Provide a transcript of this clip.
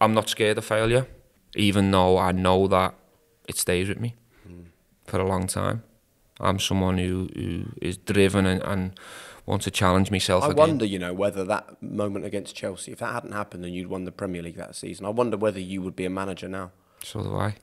I'm not scared of failure, even though I know that it stays with me mm. for a long time. I'm someone who, who is driven and, and to challenge myself. I again. wonder, you know, whether that moment against Chelsea, if that hadn't happened and you'd won the Premier League that season, I wonder whether you would be a manager now. So do I.